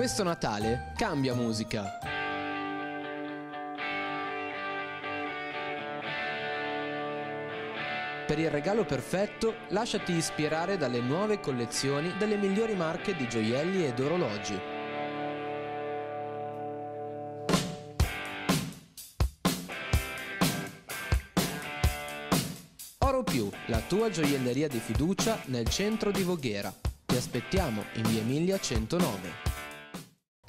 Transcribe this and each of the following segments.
Questo Natale cambia musica. Per il regalo perfetto, lasciati ispirare dalle nuove collezioni delle migliori marche di gioielli ed orologi. Oro Più, la tua gioielleria di fiducia nel centro di Voghera. Ti aspettiamo in via Emilia 109.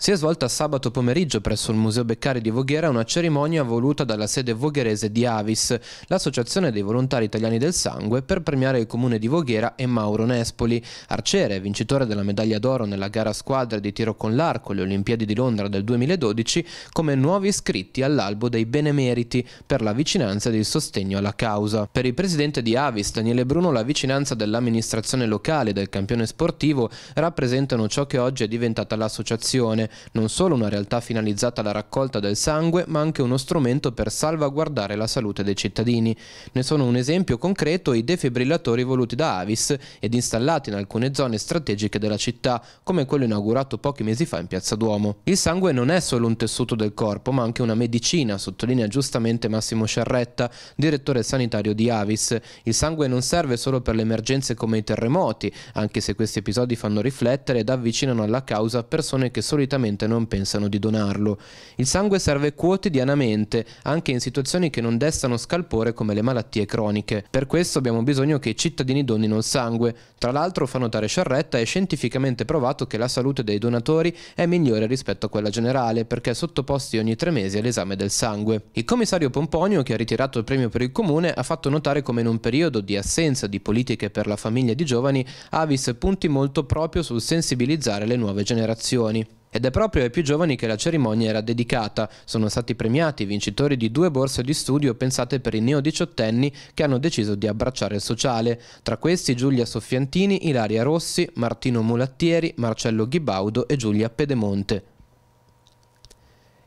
Si è svolta sabato pomeriggio presso il Museo Beccari di Voghera una cerimonia voluta dalla sede vogherese di Avis, l'associazione dei volontari italiani del sangue, per premiare il comune di Voghera e Mauro Nespoli, arciere, vincitore della medaglia d'oro nella gara squadra di tiro con l'arco alle Olimpiadi di Londra del 2012, come nuovi iscritti all'albo dei benemeriti per la vicinanza ed il sostegno alla causa. Per il presidente di Avis, Daniele Bruno, la vicinanza dell'amministrazione locale e del campione sportivo rappresentano ciò che oggi è diventata l'associazione non solo una realtà finalizzata alla raccolta del sangue, ma anche uno strumento per salvaguardare la salute dei cittadini. Ne sono un esempio concreto i defibrillatori voluti da Avis ed installati in alcune zone strategiche della città, come quello inaugurato pochi mesi fa in Piazza Duomo. Il sangue non è solo un tessuto del corpo, ma anche una medicina, sottolinea giustamente Massimo Sciarretta, direttore sanitario di Avis. Il sangue non serve solo per le emergenze come i terremoti, anche se questi episodi fanno riflettere ed avvicinano alla causa persone che solitamente sicuramente non pensano di donarlo. Il sangue serve quotidianamente, anche in situazioni che non destano scalpore come le malattie croniche. Per questo abbiamo bisogno che i cittadini donino il sangue. Tra l'altro, fa notare Sciarretta, è scientificamente provato che la salute dei donatori è migliore rispetto a quella generale, perché sottoposti ogni tre mesi all'esame del sangue. Il commissario Pomponio, che ha ritirato il premio per il comune, ha fatto notare come in un periodo di assenza di politiche per la famiglia di giovani, Avis punti molto proprio sul sensibilizzare le nuove generazioni. Ed è proprio ai più giovani che la cerimonia era dedicata. Sono stati premiati i vincitori di due borse di studio pensate per i neodiciottenni che hanno deciso di abbracciare il sociale. Tra questi Giulia Soffiantini, Ilaria Rossi, Martino Mulattieri, Marcello Ghibaudo e Giulia Pedemonte.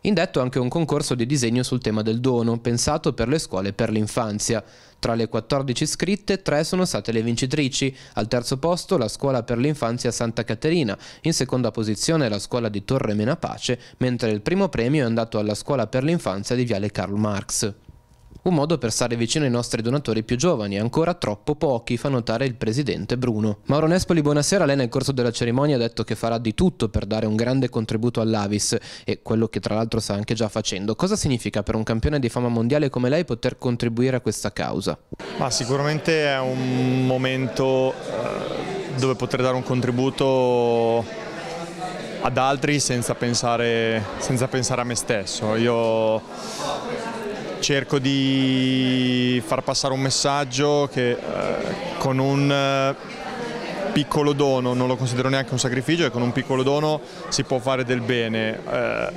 Indetto anche un concorso di disegno sul tema del dono, pensato per le scuole per l'infanzia. Tra le 14 iscritte, tre sono state le vincitrici. Al terzo posto la scuola per l'infanzia Santa Caterina, in seconda posizione la scuola di Torre Menapace, mentre il primo premio è andato alla scuola per l'infanzia di Viale Karl Marx. Un modo per stare vicino ai nostri donatori più giovani, ancora troppo pochi, fa notare il presidente Bruno. Mauro Nespoli, buonasera. Lei nel corso della cerimonia ha detto che farà di tutto per dare un grande contributo all'Avis e quello che tra l'altro sta anche già facendo. Cosa significa per un campione di fama mondiale come lei poter contribuire a questa causa? Ma sicuramente è un momento eh, dove poter dare un contributo ad altri senza pensare, senza pensare a me stesso. Io cerco di far passare un messaggio che eh, con un eh, piccolo dono, non lo considero neanche un sacrificio, e con un piccolo dono si può fare del bene. Eh,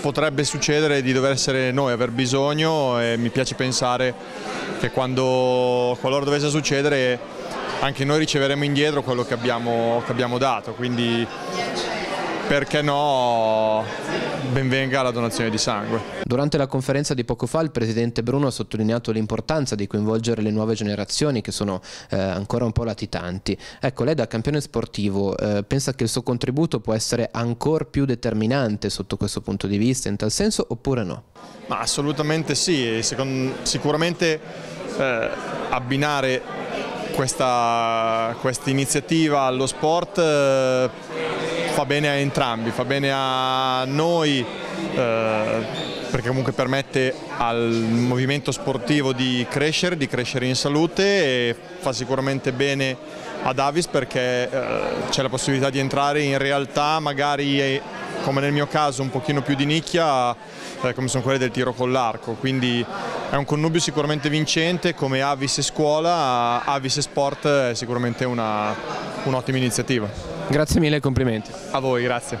potrebbe succedere di dover essere noi, aver bisogno e mi piace pensare che quando, qualora dovesse succedere anche noi riceveremo indietro quello che abbiamo, che abbiamo dato, quindi perché no benvenga la donazione di sangue. Durante la conferenza di poco fa il presidente Bruno ha sottolineato l'importanza di coinvolgere le nuove generazioni che sono eh, ancora un po' latitanti. Ecco, lei da campione sportivo eh, pensa che il suo contributo può essere ancora più determinante sotto questo punto di vista in tal senso oppure no? Ma assolutamente sì, Secondo, sicuramente eh, abbinare questa quest iniziativa allo sport eh, fa bene a entrambi, fa bene a noi eh, perché comunque permette al movimento sportivo di crescere, di crescere in salute e fa sicuramente bene ad Avis perché eh, c'è la possibilità di entrare in realtà magari come nel mio caso un pochino più di nicchia eh, come sono quelle del tiro con l'arco, quindi è un connubio sicuramente vincente come Avis e scuola, Avis e sport è sicuramente un'ottima un iniziativa. Grazie mille e complimenti. A voi, grazie.